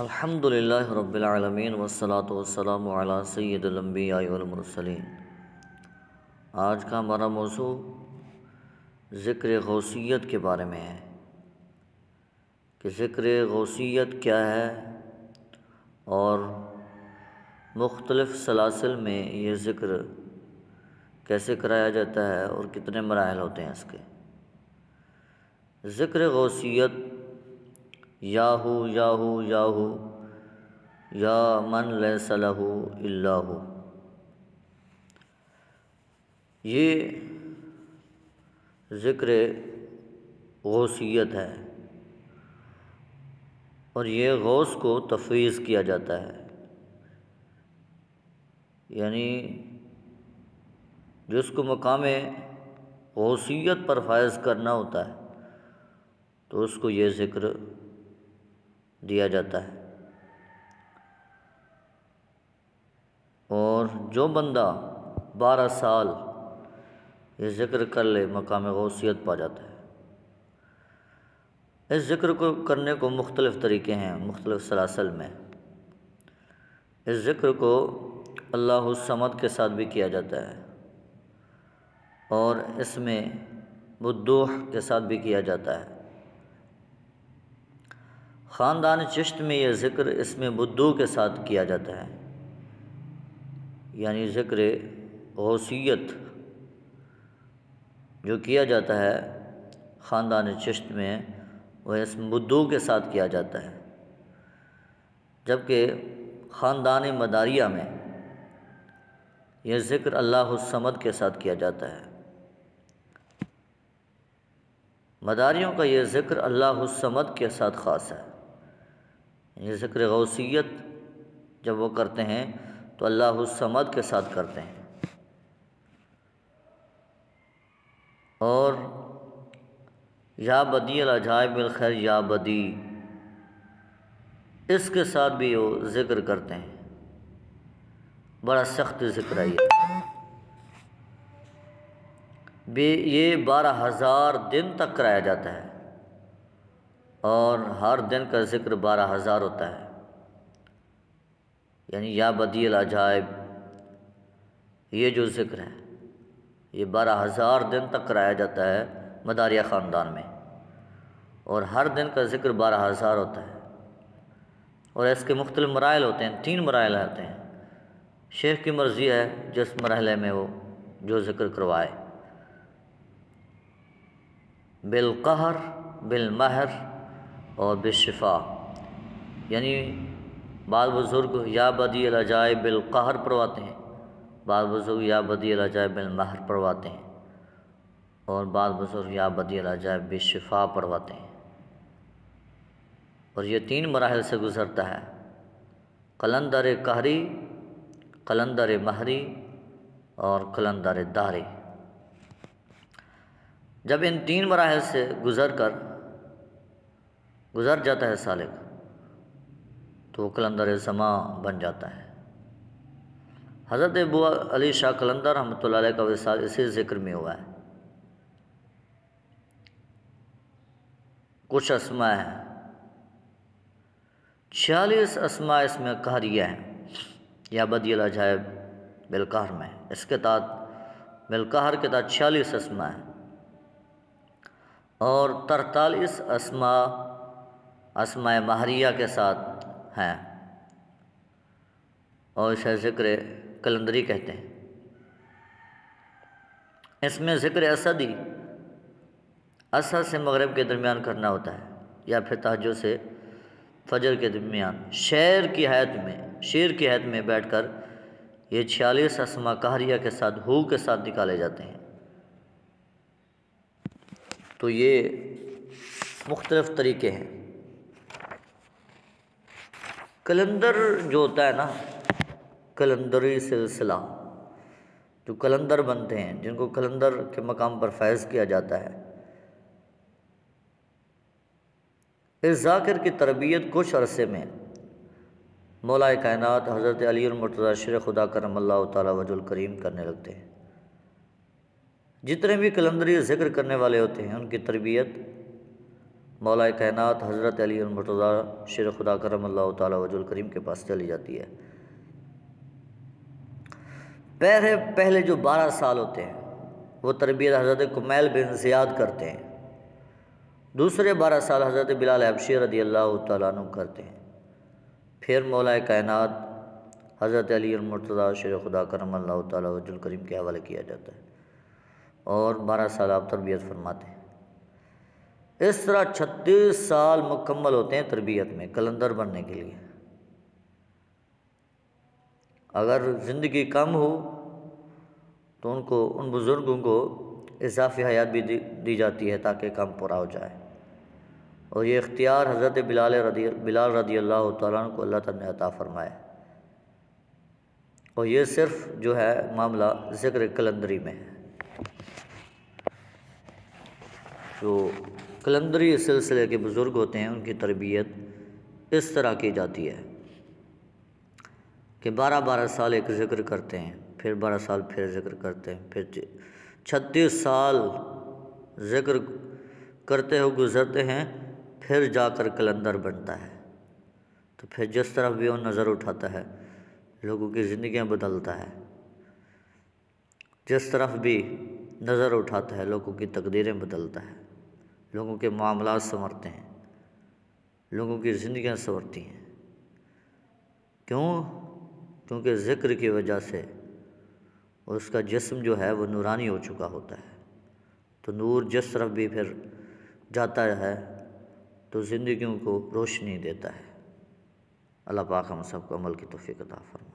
अल्हम्दुलिल्लाह रब्बिल आलमीन वस्सलातु वस्सलामु अला सय्यिदिल आज का हमारा मौजू ज़िक्र गौसीत के बारे में है कि ज़िक्र गौसीत क्या है और मुख्तलफ़ सलासिल में ये ज़िक्र कैसे कराया जाता है और कितने मराहल होते हैं इसके ज़िक्र गौसीत याहू याहू याहू या मन लहू अल्लाह ये ज़िक्र गौसीत है और ये गौस को तफवीज़ किया जाता है यानी जिसको मकाम गौसीत पर फायज़ करना होता है तो उसको ये ज़िक्र दिया जाता है और जो बंदा बारह साल ये ज़िक्र कर ले मकाम गौसियत पा जाता है इस ज़िक्र को करने को मुख्तलिफ़ तरीके हैं मुख्तलिफ़ सलासल में इस ज़िक्र को अल्लाह समद के साथ भी किया जाता है और इसमें बुद्धूह के साथ भी किया जाता है ख़ानदान चश्त में यह ज़िक्र इसमें बुद्धू के साथ किया जाता है यानी ज़िक्र गौसीत जो किया जाता है ख़ानदान चश्त में वह इसम बुद्धू के साथ किया जाता है जबकि ख़ानदान मदारिया में यह ज़िक्र अल्लाह समद के साथ किया जाता है मदारियों का यह ज़िक्र अल्लाह समद के साथ ख़ास है ज़िक्र गौसियत जब वो करते हैं तो अल्लाह समद के साथ करते हैं और या बदी अलाजाब खैर या बदी इसके साथ भी वो ज़िक्र करते हैं बड़ा सख्त ज़िक्र है ये ये बारह हज़ार दिन तक कराया जाता है और हर दिन का जिक्र बारह हज़ार होता है यानी या बदील अजायब ये जो जिक्र है ये बारह हज़ार दिन तक कराया जाता है मदारिया ख़ानदान में और हर दिन का जिक्र बारह हज़ार होता है और इसके मुख्तल मरल होते हैं तीन मरल आते हैं शेख की मर्ज़ी है जिस मरहले में वो जो जिक्र करवाए बिलक़हर बिलमहर और बेशफ़ा यानी बाल बुज़ुर्ग या बदी अलाजाए बिलक़हर पढ़वाते हैं बाल बुज़ुर्ग या बदी अलाजाए बिलमहर पढ़वाते हैं और बाल बुज़ुर्ग या बदी अलाजाए बेशफ़ा पढ़वाते हैं और ये तीन मराहल से गुज़रता है कलंदर कहरी कलंदर महरी और कलंदर दारी जब इन तीन मराहल से गुज़र कर गुजर जाता है साले तो कलंदर समा बन जाता है हज़रत अबू अली शाह कलंदर रहमत का विसाल इसी जिक्र में हुआ है कुछ असमा है छियालीस असमा इसमें कहरिया हैं या बदियल अजायब बिलकार में इसके तहत बिलकार के तहत छियालीस असमा है और तरतालीस असमा असमाय महरिया के साथ हैं और इसे ज़िक्र कलंदरी कहते हैं इसमें ज़िक्र असदी असद से मगरब के दरमियान करना होता है या फिर तहजो से फजर के दरमियान शेर की हैत में शेर की हैत में बैठ कर ये छियालीस असमा कहरिया के साथ हु के साथ निकाले जाते हैं तो ये मुख्तलफ़ तरीके हैं कलंदर जो होता है ना कलंदरी सिलसिला जो कलंदर बनते हैं जिनको कलंदर के मकाम पर फैज़ किया जाता है इस जाकिर की तरबियत कुछ अरसे में मौलाए कायनत हज़रत अली मुर्तज़ा शर खुदा करम अल्लाह तजुल करीम करने लगते हैं जितने भी कलंदरी जिक्र करने वाले होते हैं उनकी तरबियत मौला कायनत हज़रत अली अलमरतज़ा शेर खुदा करम अल्लाह करीम के पास चली जाती है पहले पहले जो बारह साल होते हैं वो तरबियत हज़रत कुमैल बिन ज़ियाद करते हैं दूसरे बारह साल हज़रत बिलाल अबशी रदी अल्लाह तु करते हैं फिर मौलाए कायनत हज़रत अली अलमरतज़ा शेर खुदा करम अल्लाह तजुल करीम के हवाले किया जाता है और बारह साल आप तरबियत फरमाते हैं इस तरह छत्तीस साल मुकम्मल होते हैं तरबियत में कलंदर बनने के लिए अगर ज़िंदगी कम हो तो उनको उन बुज़ुर्गों को इजाफी हयात भी दी, दी जाती है ताकि काम पूरा हो जाए और ये इख्तियार हज़रत बिलाल रदी बिलाल रदी अल्लाह तन को अल्लाह ने अता फरमाया और ये सिर्फ जो है मामला ज़िक्र कलंदरी में है तो कलंदरी सिलसिले के बुज़ुर्ग होते हैं उनकी तरबियत इस तरह की जाती है कि बारह बारह साल एक ज़िक्र करते हैं फिर बारह साल फिर ज़िक्र करते हैं फिर छत्तीस साल ज़िक्र करते हुए गुज़रते हैं फिर जाकर कलंदर बनता है तो फिर जिस तरफ भी वो नज़र उठाता है लोगों की ज़िंदियाँ बदलता है जिस तरफ भी नज़र उठाता है लोगों की तकदीरें बदलता है लोगों के मामला संवरते हैं लोगों की ज़िंदियाँ संवरती हैं क्यों क्योंकि ज़िक्र की वजह से उसका जिस्म जो है वो नूरानी हो चुका होता है तो नूर जिस तरफ भी फिर जाता है तो ज़िंदगियों को रोशनी देता है अल्लाह पाक हम सबको अमल की तोफ़ी कता फरमा